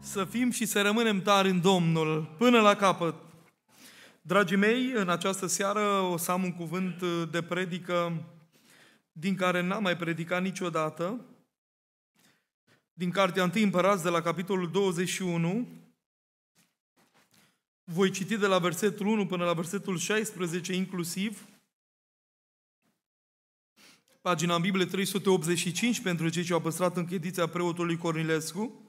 să fim și să rămânem tari în Domnul până la capăt. Dragii mei, în această seară o să am un cuvânt uh, de predică din care n-am mai predicat niciodată, din Cartea 1 Împărați de la capitolul 21, voi citi de la versetul 1 până la versetul 16 inclusiv, pagina în Biblie 385 pentru cei ce au păstrat închediția preotului Cornilescu,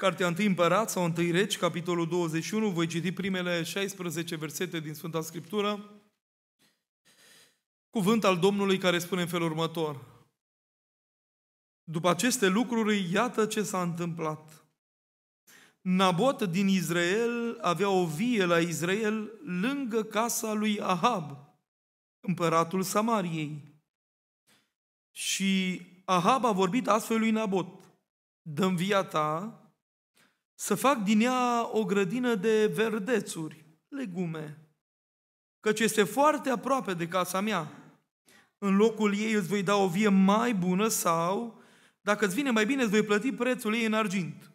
Cartea 1 Împărat sau 1 Regi, capitolul 21, voi citi primele 16 versete din Sfânta Scriptură. Cuvânt al Domnului care spune în felul următor. După aceste lucruri, iată ce s-a întâmplat. Nabot din Israel avea o vie la Israel lângă casa lui Ahab, împăratul Samariei. Și Ahab a vorbit astfel lui Nabot, dăm via ta să fac din ea o grădină de verdețuri, legume, căci este foarte aproape de casa mea. În locul ei îți voi da o vie mai bună sau, dacă îți vine mai bine, îți voi plăti prețul ei în argint.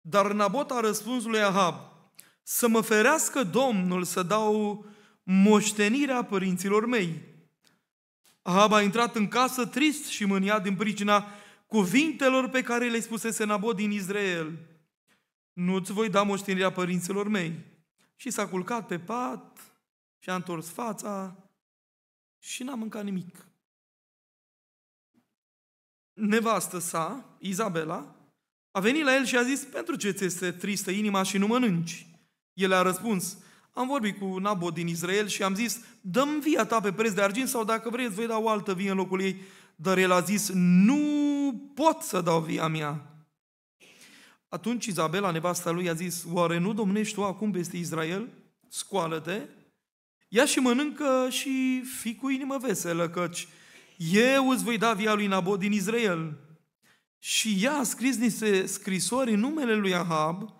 Dar Nabot a răspuns lui Ahab, să mă ferească Domnul să dau moștenirea părinților mei. Ahab a intrat în casă trist și mâniat din pricina cuvintelor pe care le spusese Nabot din Israel nu-ți voi da moștenirea părinților mei. Și s-a culcat pe pat și a întors fața și n-a mâncat nimic. Nevastă sa, Izabela, a venit la el și a zis, pentru ce ți este tristă inima și nu mănânci? El a răspuns, am vorbit cu Nabot din Israel și am zis, dăm via ta pe preț de argint sau dacă vreți, voi da o altă vie în locul ei. Dar el a zis, nu pot să dau via mea, atunci Izabela, nevasta lui, a zis, oare nu domnești tu acum peste Israel? Scoală-te, ia și mănâncă și fi cu inimă veselă, căci eu îți voi da via lui Nabot din Israel. Și ea a scris niște scrisori în numele lui Ahab,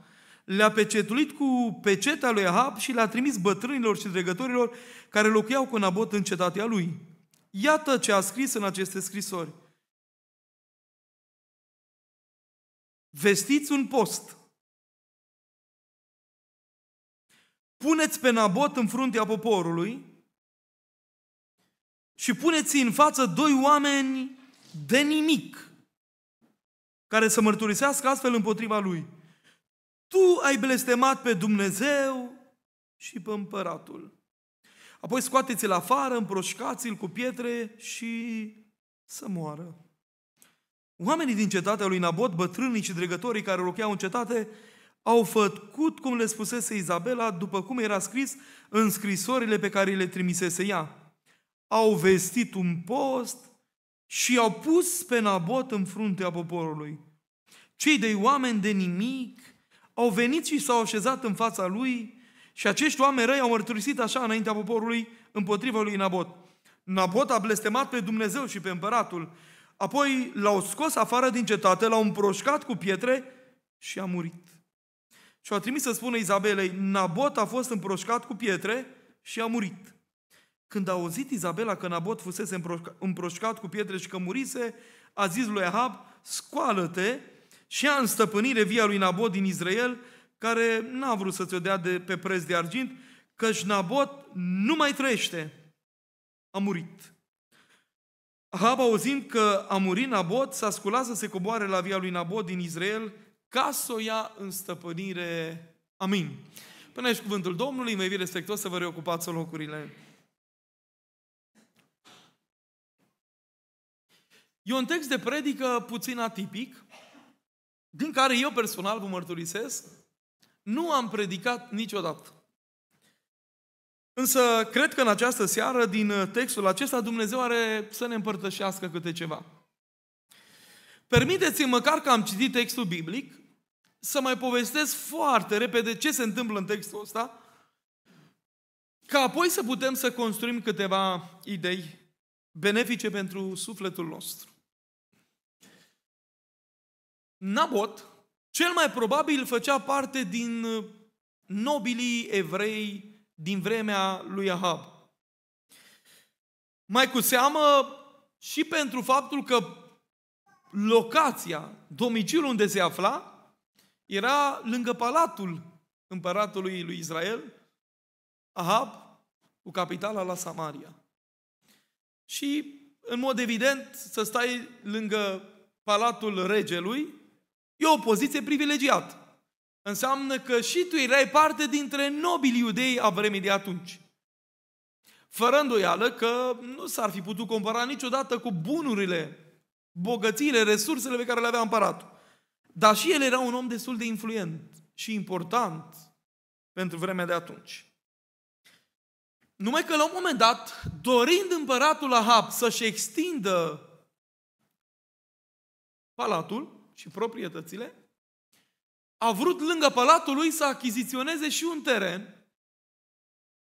le-a pecetulit cu peceta lui Ahab și le-a trimis bătrânilor și dregătorilor care locuiau cu Nabot în cetatea lui. Iată ce a scris în aceste scrisori. Vestiți un post. Puneți pe Nabot în fruntea poporului și puneți în față doi oameni de nimic care să mărturisească astfel împotriva lui. Tu ai blestemat pe Dumnezeu și pe împăratul. Apoi scoateți-l afară, împroșcați-l cu pietre și să moară. Oamenii din cetatea lui Nabot, bătrânii și dregătorii care locuiau în cetate, au făcut cum le spusese Izabela, după cum era scris în scrisorile pe care le trimisese ea. Au vestit un post și au pus pe Nabot în fruntea poporului. Cei de oameni de nimic au venit și s-au așezat în fața lui și acești oameni răi au mărturisit așa înaintea poporului împotriva lui Nabot. Nabot a blestemat pe Dumnezeu și pe împăratul Apoi l-au scos afară din cetate, l-au împroșcat cu pietre și a murit. Și au trimis să spună Izabelei, Nabot a fost împroșcat cu pietre și a murit. Când a auzit Izabela că Nabot fusese împroșcat cu pietre și că murise, a zis lui Ahab, scoală-te și ia în stăpânire via lui Nabot din Israel, care n-a vrut să ți-o dea de, pe preț de argint, căci Nabot nu mai trăiește. A murit. Ahab, auzind că a murit Nabot, s-a sculat să se coboare la via lui Nabot din Israel ca să o ia în stăpânire. Amin. Până aici cuvântul Domnului, mai vii respectuos să vă reocupați locurile. E un text de predică puțin atipic, din care eu personal vă mărturisesc, nu am predicat niciodată. Însă cred că în această seară, din uh, textul acesta, Dumnezeu are să ne împărtășească câte ceva. Permiteți-mi, măcar că am citit textul biblic, să mai povestesc foarte repede ce se întâmplă în textul ăsta, ca apoi să putem să construim câteva idei benefice pentru sufletul nostru. Nabot, cel mai probabil, făcea parte din uh, nobilii evrei din vremea lui Ahab. Mai cu seamă și pentru faptul că locația, domiciliul unde se afla, era lângă palatul împăratului lui Israel, Ahab, cu capitala la Samaria. Și, în mod evident, să stai lângă palatul regelui e o poziție privilegiată înseamnă că și tu erai parte dintre nobili iudei a vremii de atunci. Fără îndoială că nu s-ar fi putut compara niciodată cu bunurile, bogățiile, resursele pe care le avea împăratul. Dar și el era un om destul de influent și important pentru vremea de atunci. Numai că la un moment dat, dorind împăratul Ahab să-și extindă palatul și proprietățile, a vrut lângă palatul lui să achiziționeze și un teren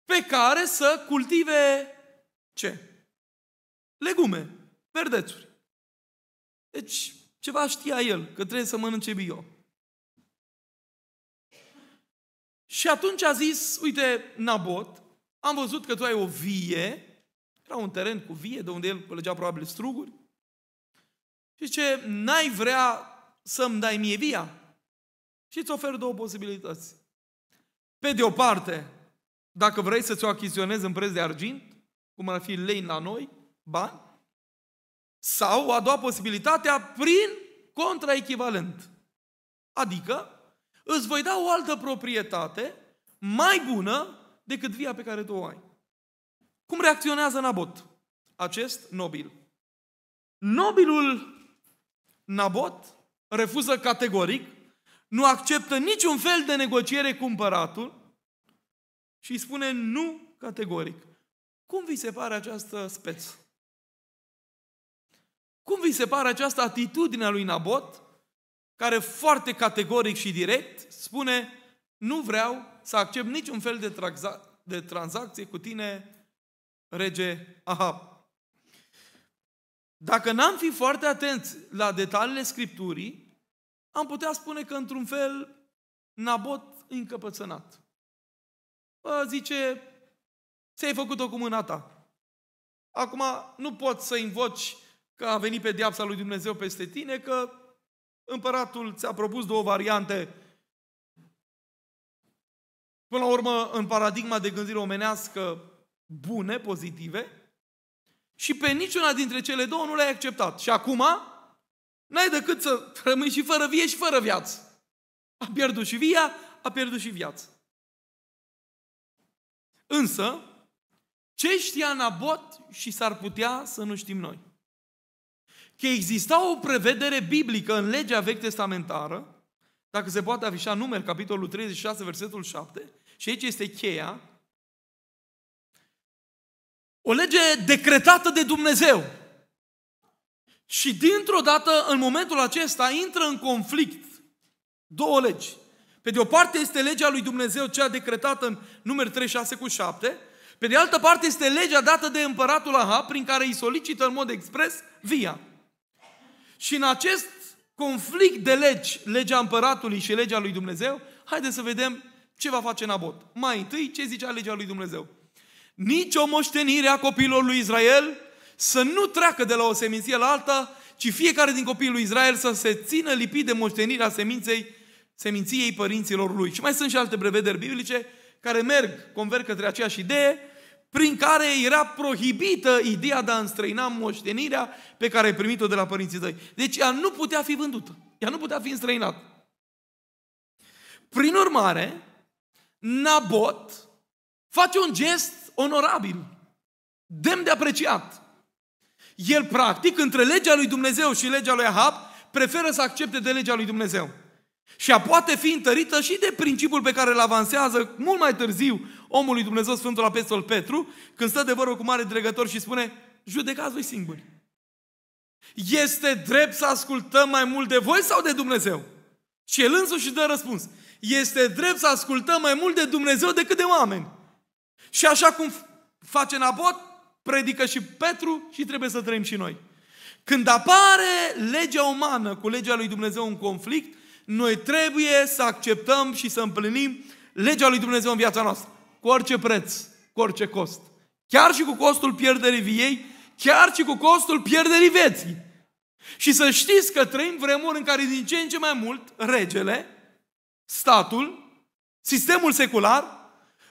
pe care să cultive ce? Legume, verdețuri. Deci, ceva știa el, că trebuie să mănânce bio. Și atunci a zis, uite, Nabot, am văzut că tu ai o vie, era un teren cu vie, de unde el culegea probabil struguri, și ce n-ai vrea să-mi dai mie via? Și îți ofer două posibilități. Pe de o parte, dacă vrei să-ți o achiziționezi în preț de argint, cum ar fi lei la noi, bani, sau a doua posibilitatea prin contraechivalent. Adică îți voi da o altă proprietate mai bună decât via pe care tu o ai. Cum reacționează Nabot, acest nobil? Nobilul Nabot refuză categoric nu acceptă niciun fel de negociere cu împăratul și îi spune nu categoric. Cum vi se pare această speță? Cum vi se pare această atitudine a lui Nabot, care foarte categoric și direct spune nu vreau să accept niciun fel de, tra- de tranzacție cu tine, rege Ahab. Dacă n-am fi foarte atenți la detaliile Scripturii, am putea spune că, într-un fel, Nabot încăpățânat. Bă, zice, ți-ai făcut-o cu mâna ta. Acum nu poți să invoci că a venit diapsa lui Dumnezeu peste tine, că împăratul ți-a propus două variante. Până la urmă, în paradigma de gândire omenească bune, pozitive, și pe niciuna dintre cele două nu le-ai acceptat. Și acum N-ai decât să rămâi și fără vie și fără viață. A pierdut și via, a pierdut și viață. Însă, ce știa Nabot și s-ar putea să nu știm noi? Că exista o prevedere biblică în legea vechi testamentară, dacă se poate afișa numeri, capitolul 36, versetul 7, și aici este cheia, o lege decretată de Dumnezeu, și dintr-o dată, în momentul acesta, intră în conflict două legi. Pe de o parte este legea lui Dumnezeu, cea decretată în numeri 36 cu 7, pe de altă parte este legea dată de împăratul Aha, prin care îi solicită în mod expres via. Și în acest conflict de legi, legea împăratului și legea lui Dumnezeu, haideți să vedem ce va face Nabot. Mai întâi, ce zicea legea lui Dumnezeu? Nici o moștenire a copilor lui Israel să nu treacă de la o seminție la alta, ci fiecare din copiii lui Israel să se țină lipit de moștenirea seminței, seminției părinților lui. Și mai sunt și alte prevederi biblice care merg, converg către aceeași idee, prin care era prohibită ideea de a înstrăina moștenirea pe care ai primit-o de la părinții tăi. Deci ea nu putea fi vândută, ea nu putea fi înstrăinată. Prin urmare, Nabot face un gest onorabil, demn de apreciat. El, practic, între legea lui Dumnezeu și legea lui Ahab, preferă să accepte de legea lui Dumnezeu. Și a poate fi întărită și de principiul pe care îl avansează mult mai târziu omul lui Dumnezeu, Sfântul Apostol Petru, când stă de vorbă cu mare dregător și spune, judecați voi singuri. Este drept să ascultăm mai mult de voi sau de Dumnezeu? Și el însuși dă răspuns. Este drept să ascultăm mai mult de Dumnezeu decât de oameni. Și așa cum face Nabot, predică și Petru și trebuie să trăim și noi. Când apare legea umană cu legea lui Dumnezeu în conflict, noi trebuie să acceptăm și să împlinim legea lui Dumnezeu în viața noastră. Cu orice preț, cu orice cost. Chiar și cu costul pierderii viei, chiar și cu costul pierderii vieții. Și să știți că trăim vremuri în care din ce în ce mai mult regele, statul, sistemul secular,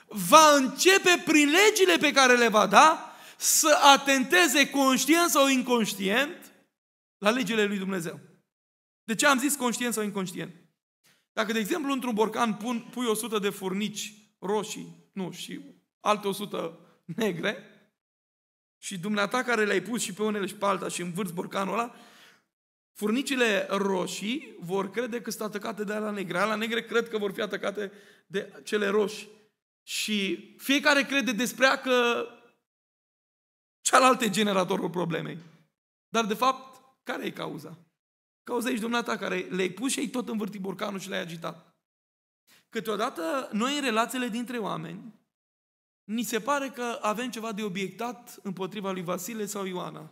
va începe prin legile pe care le va da să atenteze conștient sau inconștient la legile lui Dumnezeu. De ce am zis conștient sau inconștient? Dacă, de exemplu, într-un borcan pun, pui 100 de furnici roșii, nu, și alte 100 negre, și dumneata care le-ai pus și pe unele și pe alta și învârți borcanul ăla, furnicile roșii vor crede că sunt atacate de alea negre. Alea negre cred că vor fi atacate de cele roșii. Și fiecare crede despre ea că Cealaltă e generatorul problemei. Dar de fapt, care e cauza? Cauza ești dumneata care le-ai pus și ai tot învârtit borcanul și le-ai agitat. Câteodată noi în relațiile dintre oameni ni se pare că avem ceva de obiectat împotriva lui Vasile sau Ioana.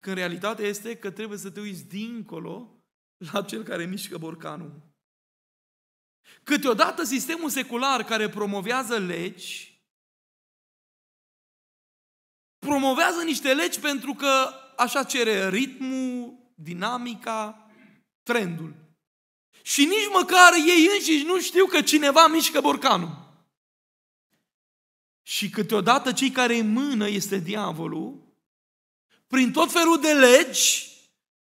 Când realitatea este că trebuie să te uiți dincolo la cel care mișcă borcanul. Câteodată sistemul secular care promovează legi promovează niște legi pentru că așa cere ritmul, dinamica, trendul. Și nici măcar ei înșiși nu știu că cineva mișcă borcanul. Și câteodată cei care în mână este diavolul, prin tot felul de legi,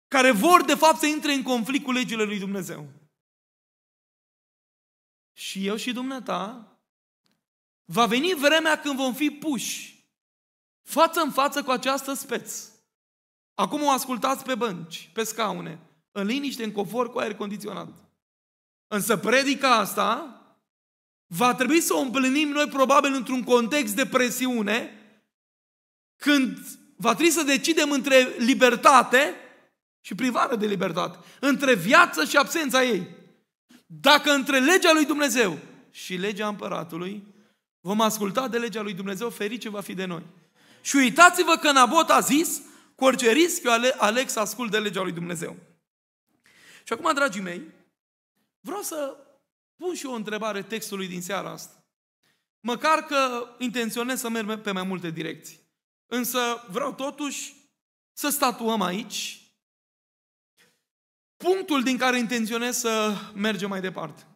care vor de fapt să intre în conflict cu legile lui Dumnezeu. Și eu și dumneata, va veni vremea când vom fi puși față în față cu această speț. Acum o ascultați pe bănci, pe scaune, în liniște, în confort, cu aer condiționat. Însă predica asta va trebui să o împlinim noi probabil într-un context de presiune, când va trebui să decidem între libertate și privare de libertate, între viață și absența ei. Dacă între legea lui Dumnezeu și legea împăratului vom asculta de legea lui Dumnezeu, ferice va fi de noi. Și uitați-vă că Nabot a zis, cu orice risc, eu aleg să ascult de legea lui Dumnezeu. Și acum, dragii mei, vreau să pun și o întrebare textului din seara asta. Măcar că intenționez să merg pe mai multe direcții. Însă vreau totuși să statuăm aici punctul din care intenționez să mergem mai departe.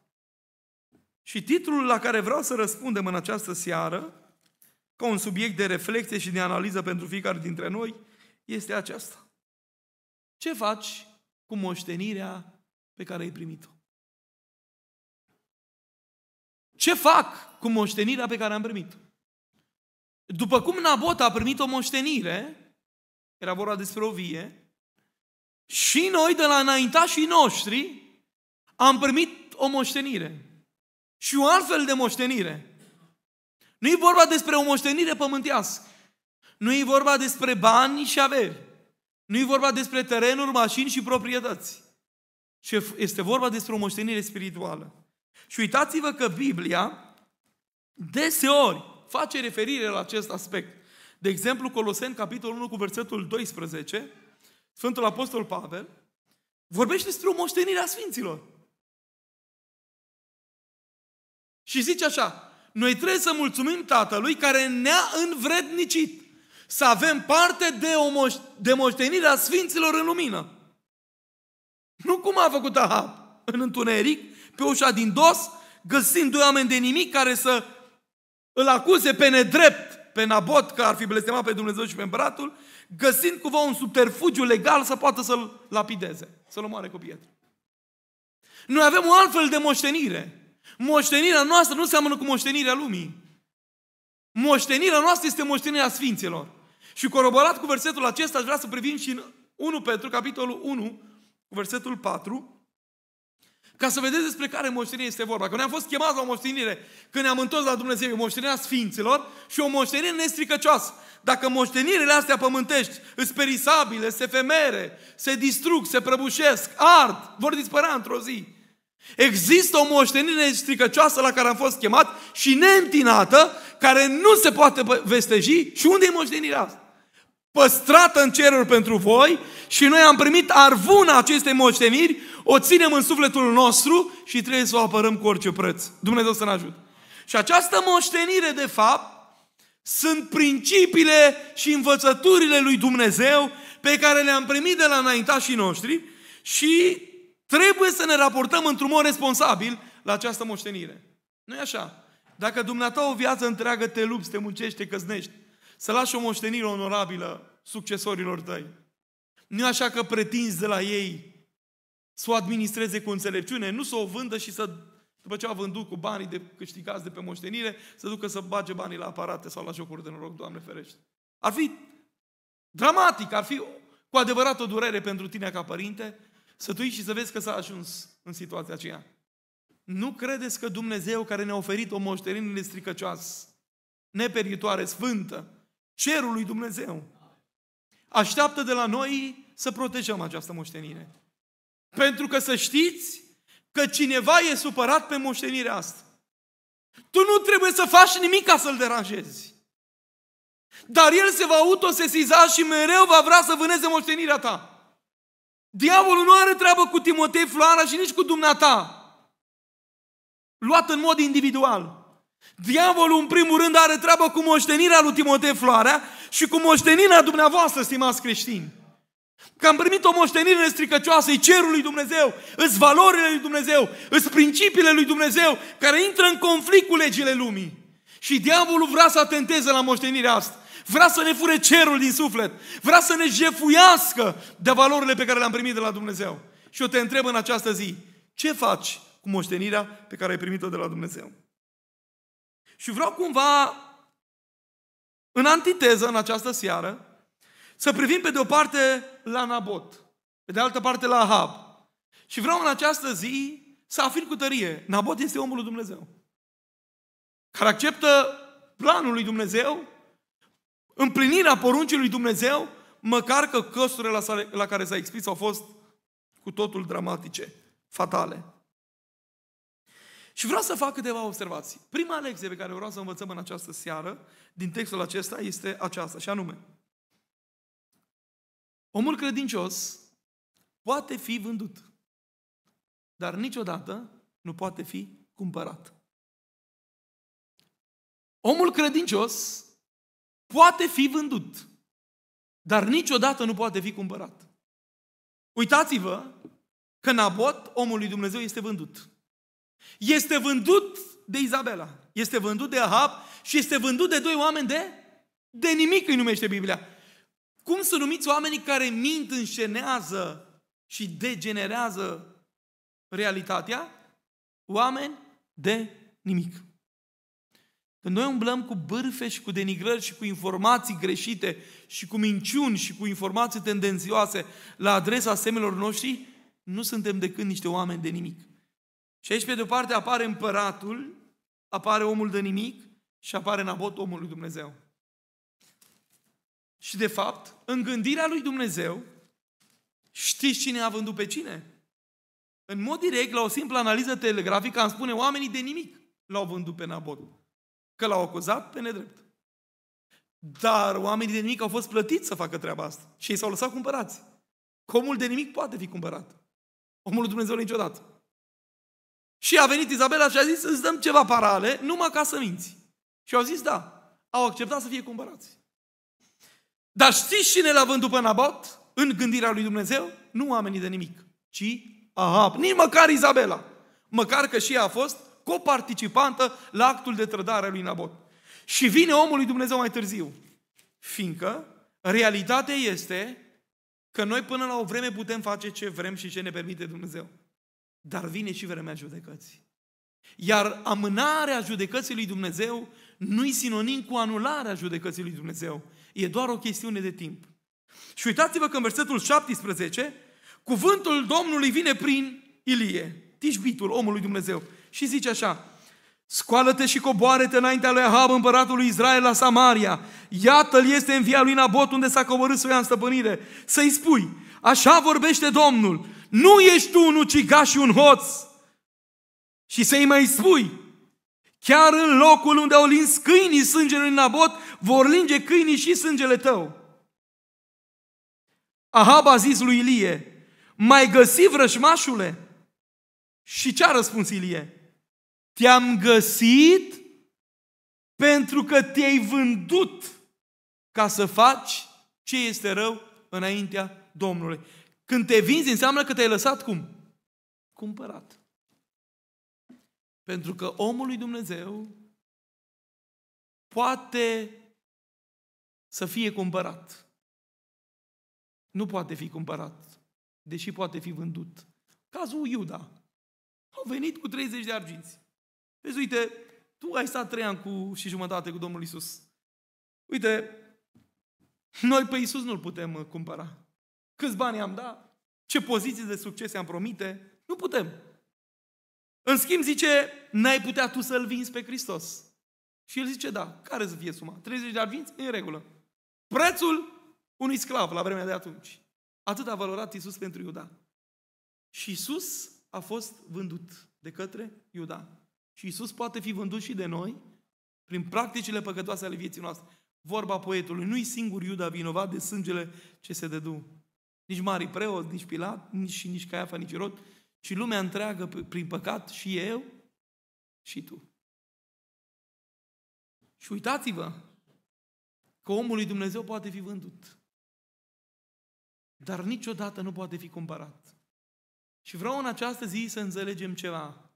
Și titlul la care vreau să răspundem în această seară ca un subiect de reflexie și de analiză pentru fiecare dintre noi, este aceasta. Ce faci cu moștenirea pe care ai primit-o? Ce fac cu moștenirea pe care am primit-o? După cum Nabot a primit o moștenire, era vorba despre o vie, și noi de la înaintașii noștri am primit o moștenire. Și o altfel de moștenire. Nu e vorba despre o moștenire pământească. Nu e vorba despre bani și averi. Nu e vorba despre terenuri, mașini și proprietăți. Și este vorba despre o moștenire spirituală. Și uitați-vă că Biblia deseori face referire la acest aspect. De exemplu, Coloseni, capitolul 1, cu versetul 12, Sfântul Apostol Pavel vorbește despre o moștenire a Sfinților. Și zice așa, noi trebuie să mulțumim Tatălui care ne-a învrednicit să avem parte de, o moș- de moștenirea Sfinților în lumină. Nu cum a făcut Ahab în întuneric, pe ușa din dos, găsind doi oameni de nimic care să îl acuze pe nedrept, pe Nabot, că ar fi blestemat pe Dumnezeu și pe împăratul, găsind cumva un subterfugiu legal să poată să-l lapideze, să-l omoare cu pietre. Noi avem o altfel de moștenire. Moștenirea noastră nu seamănă cu moștenirea lumii. Moștenirea noastră este moștenirea Sfinților. Și coroborat cu versetul acesta, aș vrea să privim și în 1 Petru, capitolul 1, versetul 4, ca să vedeți despre care moștenire este vorba. Că noi am fost chemați la o moștenire când ne-am întors la Dumnezeu, e moștenirea Sfinților și o moștenire nestricăcioasă. Dacă moștenirile astea pământești sunt perisabile, se femere, se distrug, se prăbușesc, ard, vor dispărea într-o zi. Există o moștenire stricăcioasă la care am fost chemat și neîntinată, care nu se poate vesteji. Și unde e moștenirea asta? Păstrată în ceruri pentru voi și noi am primit arvuna acestei moșteniri, o ținem în sufletul nostru și trebuie să o apărăm cu orice preț. Dumnezeu să ne ajute. Și această moștenire, de fapt, sunt principiile și învățăturile lui Dumnezeu pe care le-am primit de la înaintașii noștri și Trebuie să ne raportăm într-un mod responsabil la această moștenire. nu e așa. Dacă dumneata o viață întreagă te lupți, te muncești, te căznești, să lași o moștenire onorabilă succesorilor tăi. nu e așa că pretinzi de la ei să o administreze cu înțelepciune, nu să o vândă și să, după ce a vândut cu banii de câștigați de pe moștenire, să ducă să bage banii la aparate sau la jocuri de noroc, Doamne ferește. Ar fi dramatic, ar fi cu adevărat o durere pentru tine ca părinte să tu și să vezi că s-a ajuns în situația aceea. Nu credeți că Dumnezeu care ne-a oferit o moștenire stricăcioasă, neperitoare, sfântă, cerul lui Dumnezeu, așteaptă de la noi să protejăm această moștenire. Pentru că să știți că cineva e supărat pe moștenirea asta. Tu nu trebuie să faci nimic ca să-l deranjezi. Dar el se va autosesiza și mereu va vrea să vâneze moștenirea ta. Diavolul nu are treabă cu Timotei Floara și nici cu dumneata. Luat în mod individual. Diavolul, în primul rând, are treabă cu moștenirea lui Timotei Floarea și cu moștenirea dumneavoastră, stimați creștini. Că am primit o moștenire stricăcioasă, e cerul lui Dumnezeu, îți valorile lui Dumnezeu, îți principiile lui Dumnezeu, care intră în conflict cu legile lumii. Și diavolul vrea să atenteze la moștenirea asta. Vrea să ne fure cerul din suflet. Vrea să ne jefuiască de valorile pe care le-am primit de la Dumnezeu. Și eu te întreb în această zi, ce faci cu moștenirea pe care ai primit-o de la Dumnezeu? Și vreau cumva, în antiteză, în această seară, să privim pe de o parte la Nabot, pe de altă parte la Ahab. Și vreau în această zi să afirm cu tărie, Nabot este omul lui Dumnezeu, care acceptă planul lui Dumnezeu împlinirea poruncii lui Dumnezeu, măcar că căsurile la, la care s-a expus au fost cu totul dramatice, fatale. Și vreau să fac câteva observații. Prima lecție pe care vreau să învățăm în această seară, din textul acesta, este aceasta, și anume. Omul credincios poate fi vândut, dar niciodată nu poate fi cumpărat. Omul credincios poate fi vândut, dar niciodată nu poate fi cumpărat. Uitați-vă că Nabot, omul lui Dumnezeu, este vândut. Este vândut de Izabela, este vândut de Ahab și este vândut de doi oameni de, de nimic, îi numește Biblia. Cum să numiți oamenii care mint, înșenează și degenerează realitatea? Oameni de nimic. Când noi umblăm cu bârfe și cu denigrări și cu informații greșite și cu minciuni și cu informații tendențioase la adresa semelor noștri, nu suntem decât niște oameni de nimic. Și aici, pe de-o parte, apare împăratul, apare omul de nimic și apare Nabot, omul lui Dumnezeu. Și, de fapt, în gândirea lui Dumnezeu, știți cine a vândut pe cine? În mod direct, la o simplă analiză telegrafică, am spune oamenii de nimic l-au vândut pe Nabot. Că l-au acuzat pe nedrept. Dar oamenii de nimic au fost plătiți să facă treaba asta. Și ei s-au lăsat cumpărați. omul de nimic poate fi cumpărat. Omul lui Dumnezeu niciodată. Și a venit Izabela și a zis, îți dăm ceva parale, numai ca să minți. Și au zis, da, au acceptat să fie cumpărați. Dar știți cine l-a vândut pe Nabot? În gândirea lui Dumnezeu? Nu oamenii de nimic, ci Ahab. Nici măcar Izabela. Măcar că și ea a fost coparticipantă la actul de trădare a lui Nabot. Și vine omul lui Dumnezeu mai târziu. Fiindcă realitatea este că noi până la o vreme putem face ce vrem și ce ne permite Dumnezeu. Dar vine și vremea judecății. Iar amânarea judecății lui Dumnezeu nu-i sinonim cu anularea judecății lui Dumnezeu. E doar o chestiune de timp. Și uitați-vă că în versetul 17, cuvântul Domnului vine prin Ilie, tișbitul omului Dumnezeu și zice așa, Scoală-te și coboară-te înaintea lui Ahab, împăratul lui Israel, la Samaria. Iată-l este în via lui Nabot, unde s-a coborât să o ia în stăpânire. Să-i spui, așa vorbește Domnul, nu ești tu un ucigaș și un hoț. Și să-i mai spui, chiar în locul unde au lins câinii sângele lui Nabot, vor linge câinii și sângele tău. Ahab a zis lui Ilie, mai găsi vrășmașule? Și ce a răspuns Ilie? Te-am găsit pentru că te-ai vândut ca să faci ce este rău înaintea Domnului. Când te vinzi, înseamnă că te-ai lăsat cum? Cumpărat. Pentru că omul lui Dumnezeu poate să fie cumpărat. Nu poate fi cumpărat, deși poate fi vândut. Cazul Iuda. Au venit cu 30 de arginți. Deci, uite, tu ai stat trei ani cu, și jumătate cu Domnul Isus. Uite, noi pe Isus nu-L putem uh, cumpăra. Câți bani am dat? Ce poziții de succes am promite? Nu putem. În schimb zice, n-ai putea tu să-L vinzi pe Hristos. Și el zice, da, care să fie suma? 30 de arginți? În regulă. Prețul unui sclav la vremea de atunci. Atât a valorat Isus pentru Iuda. Și Isus a fost vândut de către Iuda. Și Isus poate fi vândut și de noi prin practicile păcătoase ale vieții noastre. Vorba poetului, nu-i singur Iuda vinovat de sângele ce se dădu. Nici mari preot, nici Pilat, nici, și nici Caiafa, nici Irod, ci lumea întreagă prin păcat și eu și tu. Și uitați-vă că omul lui Dumnezeu poate fi vândut, dar niciodată nu poate fi cumpărat. Și vreau în această zi să înțelegem ceva.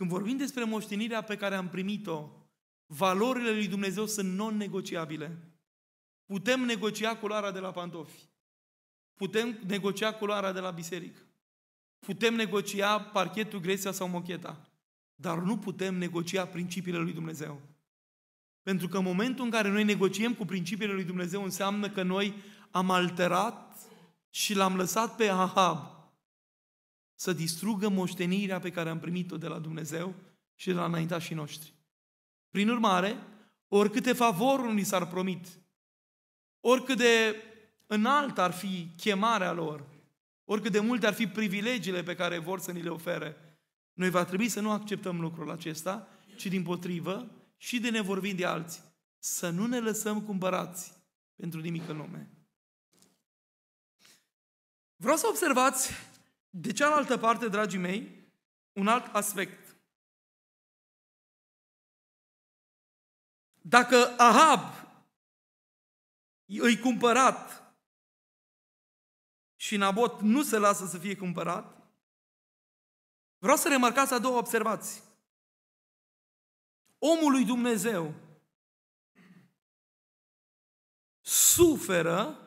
Când vorbim despre moștenirea pe care am primit-o, valorile lui Dumnezeu sunt non-negociabile. Putem negocia culoarea de la pantofi. Putem negocia culoarea de la biserică. Putem negocia parchetul, gresia sau mocheta. Dar nu putem negocia principiile lui Dumnezeu. Pentru că în momentul în care noi negociem cu principiile lui Dumnezeu, înseamnă că noi am alterat și l-am lăsat pe Ahab să distrugă moștenirea pe care am primit-o de la Dumnezeu și de la înaintașii noștri. Prin urmare, oricâte favoruri li s-ar promit, oricât de înalt ar fi chemarea lor, oricât de multe ar fi privilegiile pe care vor să ni le ofere, noi va trebui să nu acceptăm lucrul acesta, ci din potrivă și de ne vorbim de alții. Să nu ne lăsăm cumpărați pentru nimic în lume. Vreau să observați de cealaltă parte, dragii mei, un alt aspect. Dacă Ahab îi cumpărat și Nabot nu se lasă să fie cumpărat, vreau să remarcați a două observații. Omul lui Dumnezeu suferă,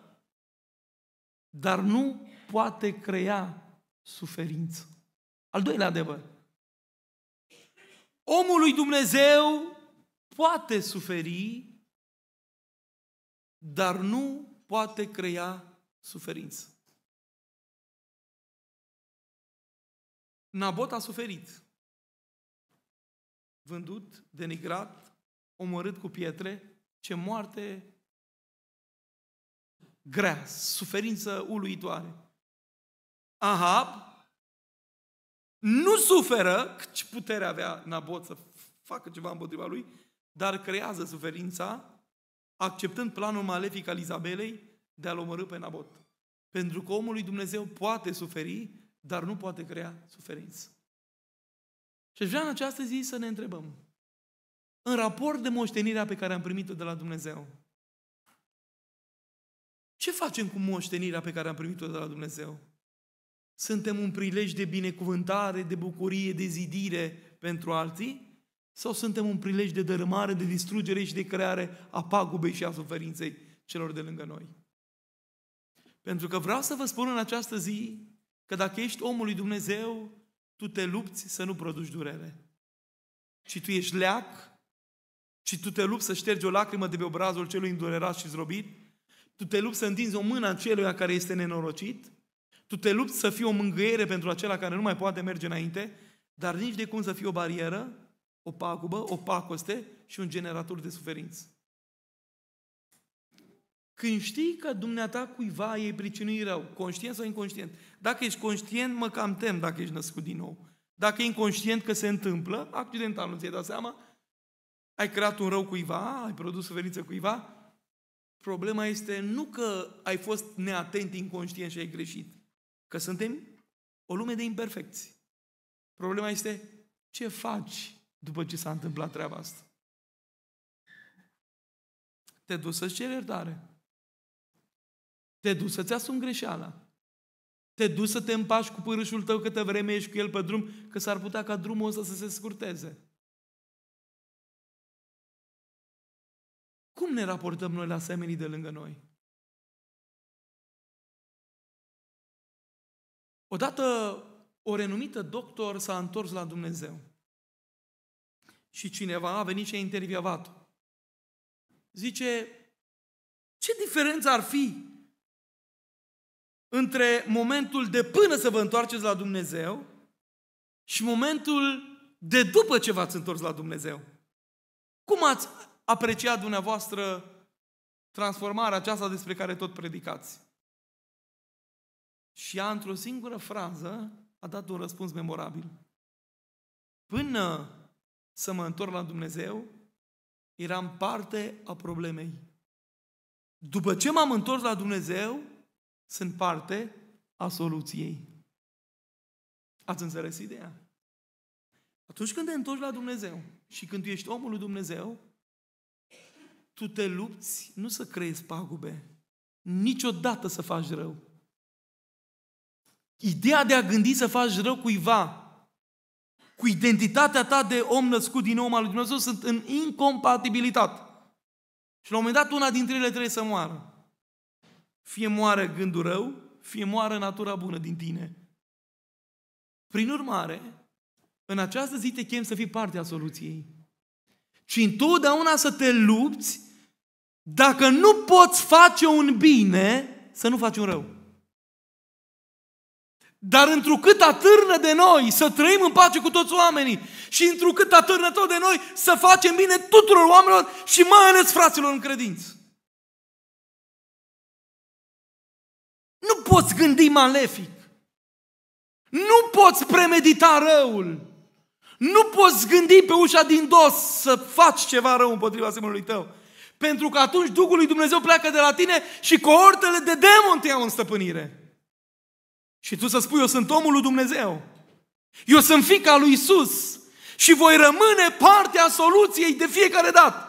dar nu poate crea suferință. Al doilea adevăr. Omul lui Dumnezeu poate suferi, dar nu poate crea suferință. Nabot a suferit. Vândut, denigrat, omorât cu pietre, ce moarte grea, suferință uluitoare. Ahab nu suferă, ce putere avea Nabot să facă ceva împotriva lui, dar creează suferința, acceptând planul malefic al Izabelei de a-l omorâ pe Nabot. Pentru că omul lui Dumnezeu poate suferi, dar nu poate crea suferință. Și aș vrea în această zi să ne întrebăm, în raport de moștenirea pe care am primit-o de la Dumnezeu, ce facem cu moștenirea pe care am primit-o de la Dumnezeu? Suntem un prilej de binecuvântare, de bucurie, de zidire pentru alții? Sau suntem un prilej de dărâmare, de distrugere și de creare a pagubei și a suferinței celor de lângă noi? Pentru că vreau să vă spun în această zi că dacă ești omul lui Dumnezeu, tu te lupți să nu produci durere. Și tu ești leac, și tu te lupți să ștergi o lacrimă de pe obrazul celui îndurerat și zrobit, tu te lupți să întinzi o mână a celui care este nenorocit, tu te lupți să fii o mângâiere pentru acela care nu mai poate merge înainte, dar nici de cum să fii o barieră, o pagubă, o pacoste și un generator de suferință. Când știi că dumneata cuiva e pricinuit rău, conștient sau inconștient, dacă ești conștient, mă cam tem dacă ești născut din nou. Dacă e inconștient că se întâmplă, accidental nu ți-ai dat seama, ai creat un rău cuiva, ai produs suferință cuiva, problema este nu că ai fost neatent, inconștient și ai greșit, Că suntem o lume de imperfecți. Problema este ce faci după ce s-a întâmplat treaba asta. Te duci să-ți ceri iertare. Te duci să-ți asumi greșeala. Te duci să te împaci cu pârâșul tău câtă vreme ești cu el pe drum, că s-ar putea ca drumul ăsta să se scurteze. Cum ne raportăm noi la semenii de lângă noi? Odată o renumită doctor s-a întors la Dumnezeu. Și cineva a venit și a intervievat. Zice, ce diferență ar fi între momentul de până să vă întoarceți la Dumnezeu și momentul de după ce v-ați întors la Dumnezeu? Cum ați apreciat dumneavoastră transformarea aceasta despre care tot predicați? Și ea, într-o singură frază, a dat un răspuns memorabil. Până să mă întorc la Dumnezeu, eram parte a problemei. După ce m-am întors la Dumnezeu, sunt parte a soluției. Ați înțeles ideea? Atunci când te întorci la Dumnezeu și când tu ești omul lui Dumnezeu, tu te lupți nu să creezi pagube, niciodată să faci rău Ideea de a gândi să faci rău cuiva cu identitatea ta de om născut din nou al lui Dumnezeu sunt în incompatibilitate. Și la un moment dat una dintre ele trebuie să moară. Fie moare gândul rău, fie moară natura bună din tine. Prin urmare, în această zi te chem să fii parte a soluției. Și întotdeauna să te lupți dacă nu poți face un bine, să nu faci un rău. Dar întrucât atârnă de noi să trăim în pace cu toți oamenii și întrucât atârnă tot de noi să facem bine tuturor oamenilor și mai ales fraților în credință. Nu poți gândi malefic. Nu poți premedita răul. Nu poți gândi pe ușa din dos să faci ceva rău împotriva semnului tău. Pentru că atunci Duhul lui Dumnezeu pleacă de la tine și cohortele de demon te iau în stăpânire. Și tu să spui, eu sunt omul lui Dumnezeu. Eu sunt fica lui Isus și voi rămâne partea soluției de fiecare dată.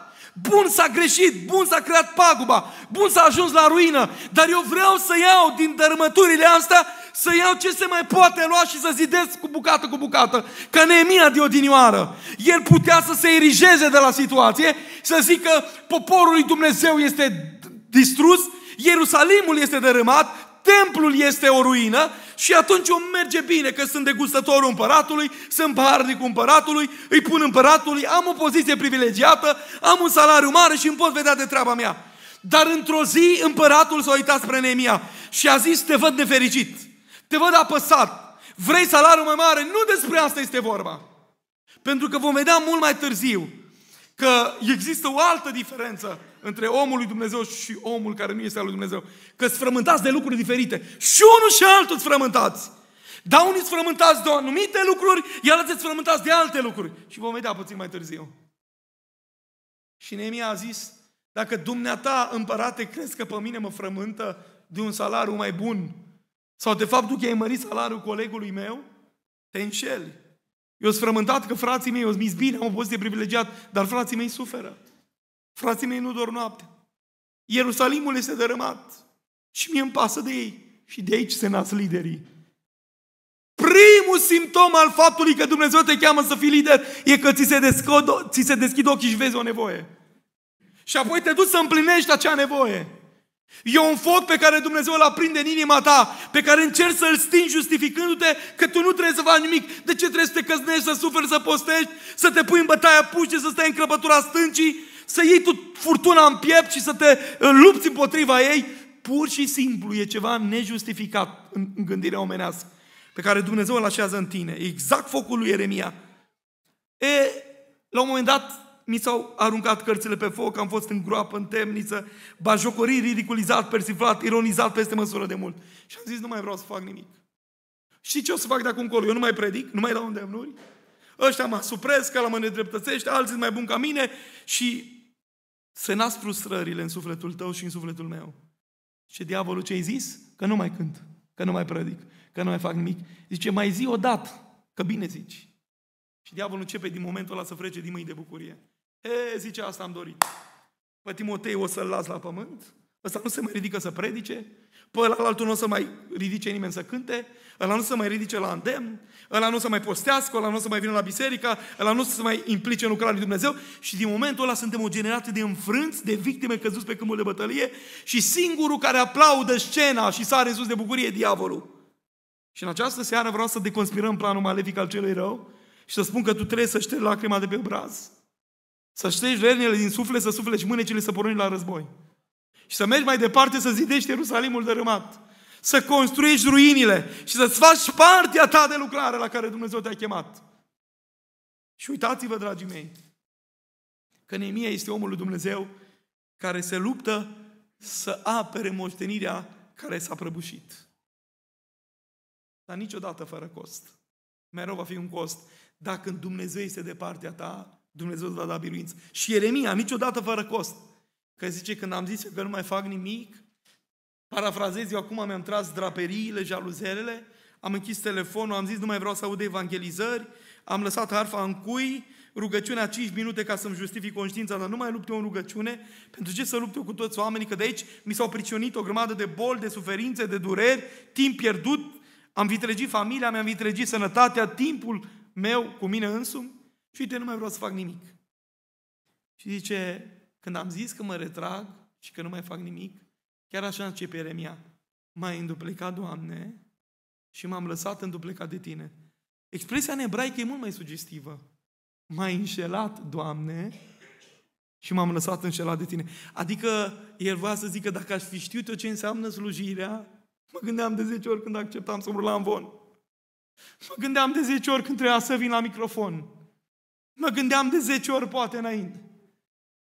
Bun s-a greșit, bun s-a creat paguba, bun s-a ajuns la ruină, dar eu vreau să iau din dărâmăturile astea, să iau ce se mai poate lua și să zidesc cu bucată cu bucată. Ca Neemia de odinioară. El putea să se erigeze de la situație, să zică poporul lui Dumnezeu este distrus, Ierusalimul este dărâmat, templul este o ruină și atunci o merge bine că sunt degustătorul împăratului, sunt paharnicul împăratului, îi pun împăratului, am o poziție privilegiată, am un salariu mare și îmi pot vedea de treaba mea. Dar într-o zi împăratul s-a uitat spre Neemia și a zis, te văd nefericit, te văd apăsat, vrei salariu mai mare? Nu despre asta este vorba. Pentru că vom vedea mult mai târziu că există o altă diferență între omul lui Dumnezeu și omul care nu este al lui Dumnezeu. Că sunt frământați de lucruri diferite. Și unul și altul sunt frământați. Da, unii sunt frământați de anumite lucruri, iar alții sunt frământați de alte lucruri. Și vom vedea puțin mai târziu. Și Neemia a zis, dacă dumneata, împărate, crezi că pe mine mă frământă de un salariu mai bun, sau de fapt că ai mărit salariul colegului meu, te înșeli. Eu sunt frământat că frații mei, eu sunt bine, am o poziție privilegiată, dar frații mei suferă. Frații mei, nu doar noapte. Ierusalimul este dărâmat și mie îmi pasă de ei. Și de aici se nasc liderii. Primul simptom al faptului că Dumnezeu te cheamă să fii lider e că ți se, deschid, ți se deschid ochii și vezi o nevoie. Și apoi te duci să împlinești acea nevoie. E un foc pe care Dumnezeu îl aprinde în inima ta, pe care încerci să-l stingi justificându-te că tu nu trebuie să faci nimic. De ce trebuie să te căznești, să suferi, să postești, să te pui în bătaia puște, să stai în crăpătura stâncii, să iei tu furtuna în piept și să te uh, lupți împotriva ei, pur și simplu e ceva nejustificat în gândirea omenească pe care Dumnezeu îl așează în tine. exact focul lui Ieremia. E, la un moment dat, mi s-au aruncat cărțile pe foc, am fost în groapă, în temniță, bajocorit, ridiculizat, persiflat, ironizat peste măsură de mult. Și am zis, nu mai vreau să fac nimic. Și ce o să fac de acum încolo? Eu nu mai predic, nu mai dau îndemnuri, ăștia mă supresc, ăla mă nedreptățește, alții sunt mai buni ca mine și se nasc frustrările în sufletul tău și în sufletul meu. Și diavolul ce-ai zis? Că nu mai cânt, că nu mai predic, că nu mai fac nimic. Zice, mai zi odată, că bine zici. Și diavolul începe din momentul ăla să frece din mâini de bucurie. E, zice, asta am dorit. Pe Timotei o să-l las la pământ, ăsta nu se mai ridică să predice, pe ăla altul nu o să mai ridice nimeni să cânte, ăla nu să mai ridice la îndemn, ăla nu să mai postească, ăla nu să mai vină la biserică, ăla nu să mai implice în lucrarea lui Dumnezeu și din momentul ăla suntem o generație de înfrânți, de victime căzuți pe câmpul de bătălie și singurul care aplaudă scena și sare sus de bucurie diavolul. Și în această seară vreau să deconspirăm planul malefic al celui rău și să spun că tu trebuie să ștergi lacrima de pe braz, Să ștergi rănile din suflet, să și mânecile, să porni la război și să mergi mai departe să zidești Ierusalimul dărâmat, să construiești ruinile și să-ți faci partea ta de lucrare la care Dumnezeu te-a chemat. Și uitați-vă, dragii mei, că Neemia este omul lui Dumnezeu care se luptă să apere moștenirea care s-a prăbușit. Dar niciodată fără cost. Mereu va fi un cost. Dacă Dumnezeu este de partea ta, Dumnezeu îți va da biruință. Și Ieremia, niciodată fără cost. Că zice, când am zis că nu mai fac nimic, parafrazez eu acum, mi-am tras draperiile, jaluzelele, am închis telefonul, am zis, nu mai vreau să aud evangelizări, am lăsat harfa în cui, rugăciunea 5 minute ca să-mi justific conștiința, dar nu mai lupt eu în rugăciune. Pentru ce să lupt eu cu toți oamenii? Că de aici mi s-au pricionit o grămadă de boli, de suferințe, de dureri, timp pierdut. Am vitregit familia, mi-am vitregit sănătatea, timpul meu cu mine însumi. Și uite, nu mai vreau să fac nimic. Și zice, când am zis că mă retrag și că nu mai fac nimic, chiar așa începe Eremia. M-ai înduplecat, Doamne, și m-am lăsat înduplecat de Tine. Expresia în ebraică e mult mai sugestivă. M-ai înșelat, Doamne, și m-am lăsat înșelat de Tine. Adică el voia să zică, dacă aș fi știut eu ce înseamnă slujirea, mă gândeam de 10 ori când acceptam să urla în von. Mă gândeam de 10 ori când trebuia să vin la microfon. Mă gândeam de 10 ori poate înainte.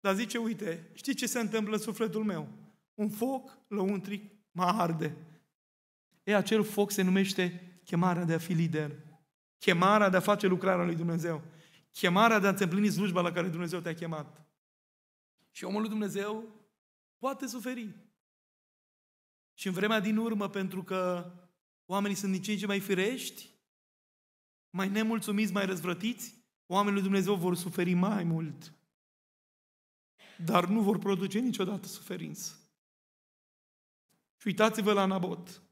Dar zice, uite, știi ce se întâmplă în sufletul meu? Un foc lăuntric mă arde. E, acel foc se numește chemarea de a fi lider. Chemarea de a face lucrarea lui Dumnezeu. Chemarea de a-ți împlini slujba la care Dumnezeu te-a chemat. Și omul lui Dumnezeu poate suferi. Și în vremea din urmă, pentru că oamenii sunt din ce în ce mai firești, mai nemulțumiți, mai răzvrătiți, oamenii lui Dumnezeu vor suferi mai mult dar nu vor produce niciodată suferință. Și uitați-vă la Nabot.